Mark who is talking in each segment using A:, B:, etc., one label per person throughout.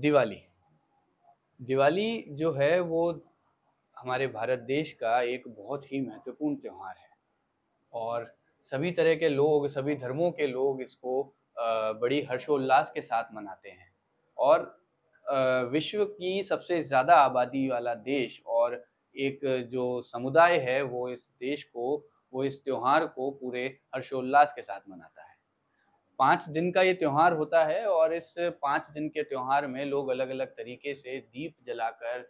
A: दिवाली दिवाली जो है वो हमारे भारत देश का एक बहुत ही महत्वपूर्ण त्यौहार है और सभी तरह के लोग सभी धर्मों के लोग इसको बड़ी हर्षोल्लास के साथ मनाते हैं और विश्व की सबसे ज़्यादा आबादी वाला देश और एक जो समुदाय है वो इस देश को वो इस त्यौहार को पूरे हर्षोल्लास के साथ मनाता है पाँच दिन का ये त्यौहार होता है और इस पाँच दिन के त्यौहार में लोग अलग अलग तरीके से दीप जलाकर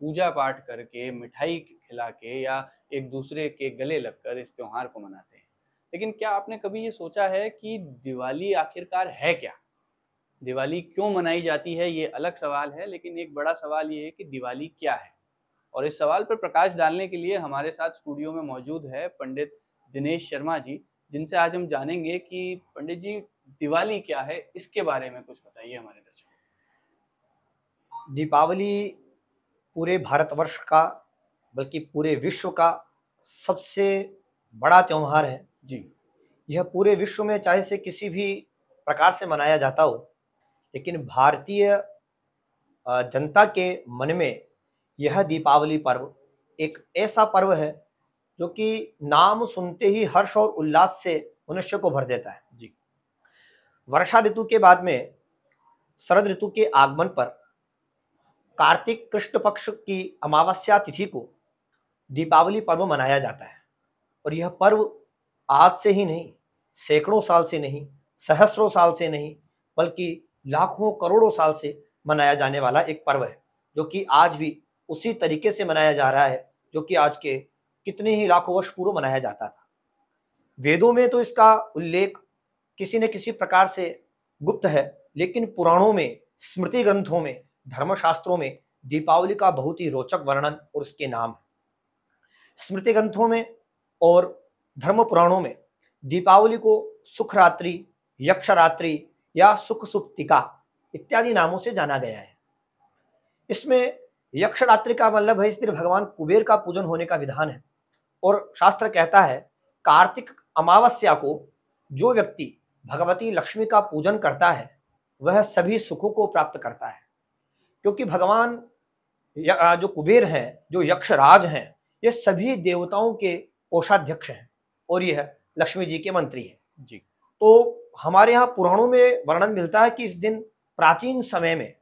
A: पूजा पाठ करके मिठाई खिला के या एक दूसरे के गले लगकर इस त्यौहार को मनाते हैं लेकिन क्या आपने कभी ये सोचा है कि दिवाली आखिरकार है क्या दिवाली क्यों मनाई जाती है ये अलग सवाल है लेकिन एक बड़ा सवाल ये है कि दिवाली क्या है और इस सवाल पर प्रकाश डालने के लिए हमारे साथ स्टूडियो में मौजूद है पंडित दिनेश शर्मा जी जिनसे आज हम जानेंगे कि पंडित जी दिवाली क्या है इसके बारे में कुछ बताइए हमारे दर्शकों
B: दीपावली पूरे भारतवर्ष का बल्कि पूरे विश्व का सबसे बड़ा त्यौहार है जी यह पूरे विश्व में चाहे से किसी भी प्रकार से मनाया जाता हो लेकिन भारतीय जनता के मन में यह दीपावली पर्व एक ऐसा पर्व है जो कि नाम सुनते ही हर्ष और उल्लास से मनुष्य को भर देता है जी वर्षा ऋतु के बाद में शरद ऋतु के आगमन पर कार्तिक कृष्ण पक्ष की अमावस्या तिथि को दीपावली पर्व मनाया जाता है और यह पर्व आज से ही नहीं सैकड़ों साल से नहीं सहस्रों साल से नहीं बल्कि लाखों करोड़ों साल से मनाया जाने वाला एक पर्व है जो कि आज भी उसी तरीके से मनाया जा रहा है जो कि आज के कितने ही लाखों वर्ष पूर्व मनाया जाता था वेदों में तो इसका उल्लेख किसी न किसी प्रकार से गुप्त है लेकिन पुराणों में स्मृति ग्रंथों में धर्मशास्त्रों में दीपावली का बहुत ही रोचक वर्णन और उसके नाम स्मृति ग्रंथों में और धर्म पुराणों में दीपावली को सुखरात्रि यक्षरात्रि या सुख सुप्तिका इत्यादि नामों से जाना गया है इसमें यक्षरात्रि का मतलब है दिन भगवान कुबेर का पूजन होने का विधान है और शास्त्र कहता है कार्तिक अमावस्या को जो व्यक्ति भगवती लक्ष्मी का पूजन करता है वह सभी सुखों को प्राप्त करता है क्योंकि भगवान जो कुबेर हैं जो यक्षराज हैं ये सभी देवताओं के कोषाध्यक्ष हैं और यह लक्ष्मी जी के मंत्री हैं जी तो हमारे यहाँ पुराणों में वर्णन मिलता है कि इस दिन प्राचीन समय में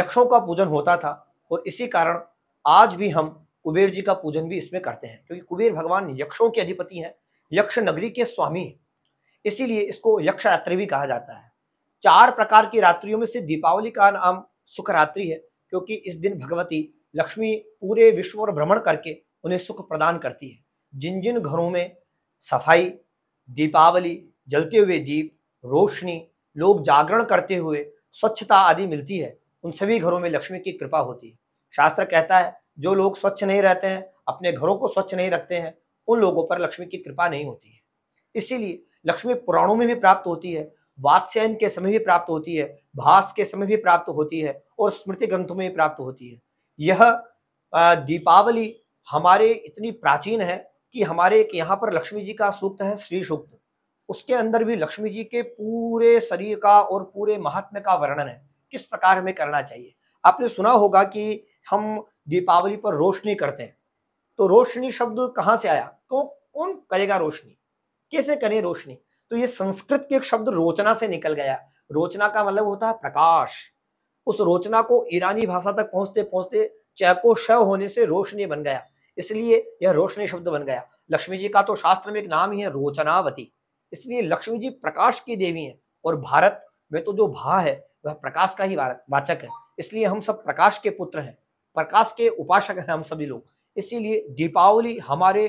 B: यक्षों का पूजन होता था और इसी कारण आज भी हम कुबेर जी का पूजन भी इसमें करते हैं क्योंकि कुबेर भगवान यक्षों के अधिपति हैं यक्ष नगरी के स्वामी हैं इसीलिए इसको यक्ष रात्रि भी कहा जाता है चार प्रकार की रात्रियों में से दीपावली का नाम सुख रात्रि है क्योंकि इस दिन भगवती लक्ष्मी पूरे विश्व और भ्रमण करके उन्हें सुख प्रदान करती है जिन जिन घरों में सफाई दीपावली जलते हुए दीप रोशनी लोग जागरण करते हुए स्वच्छता आदि मिलती है उन सभी घरों में लक्ष्मी की कृपा होती है शास्त्र कहता है जो लोग स्वच्छ नहीं रहते हैं अपने घरों को स्वच्छ नहीं रखते हैं उन लोगों पर लक्ष्मी की कृपा नहीं होती है इसीलिए लक्ष्मी पुराणों में भी प्राप्त होती है वात्स्यन के समय भी प्राप्त होती है भास के समय भी प्राप्त होती है और स्मृति ग्रंथों में भी प्राप्त होती है यह दीपावली हमारे इतनी प्राचीन है कि हमारे एक यहाँ पर लक्ष्मी जी का सूक्त है श्री सूक्त उसके अंदर भी लक्ष्मी जी के पूरे शरीर का और पूरे महात्म्य का वर्णन है किस प्रकार हमें करना चाहिए आपने सुना होगा कि हम दीपावली पर रोशनी करते हैं तो रोशनी शब्द कहाँ से आया तो कौन करेगा रोशनी कैसे करें रोशनी तो ये संस्कृत के एक शब्द रोचना से निकल गया रोचना का मतलब होता है प्रकाश उस रोचना को ईरानी भाषा तक पहुंचते पहुंचते चैको शव होने से रोशनी बन गया इसलिए यह रोशनी शब्द बन गया लक्ष्मी जी का तो शास्त्र में एक नाम ही है रोचनावती इसलिए लक्ष्मी जी प्रकाश की देवी है और भारत में तो जो भा है वह प्रकाश का ही वाचक है इसलिए हम सब प्रकाश के पुत्र हैं प्रकाश के उपासक हैं हम सभी लोग इसीलिए दीपावली हमारे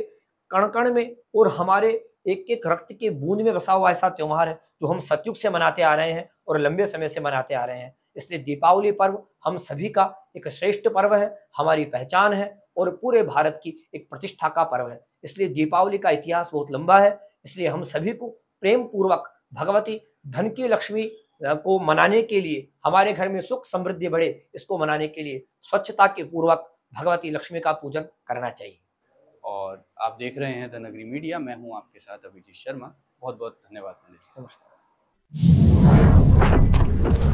B: कण कण में और हमारे एक एक रक्त के बूंद में बसा हुआ ऐसा त्यौहार है जो हम सतयुग से मनाते आ रहे हैं और लंबे समय से मनाते आ रहे हैं इसलिए दीपावली पर्व हम सभी का एक श्रेष्ठ पर्व है हमारी पहचान है और पूरे भारत की एक प्रतिष्ठा का पर्व है इसलिए दीपावली का इतिहास बहुत लंबा है इसलिए हम सभी को प्रेम पूर्वक भगवती धन की लक्ष्मी को मनाने के लिए हमारे घर में सुख समृद्धि बढ़े इसको मनाने के लिए स्वच्छता के पूर्वक भगवती लक्ष्मी का पूजन
A: करना चाहिए और आप देख रहे हैं धनगरी मीडिया मैं हूं आपके साथ अभिजीत शर्मा बहुत बहुत धन्यवाद नमस्कार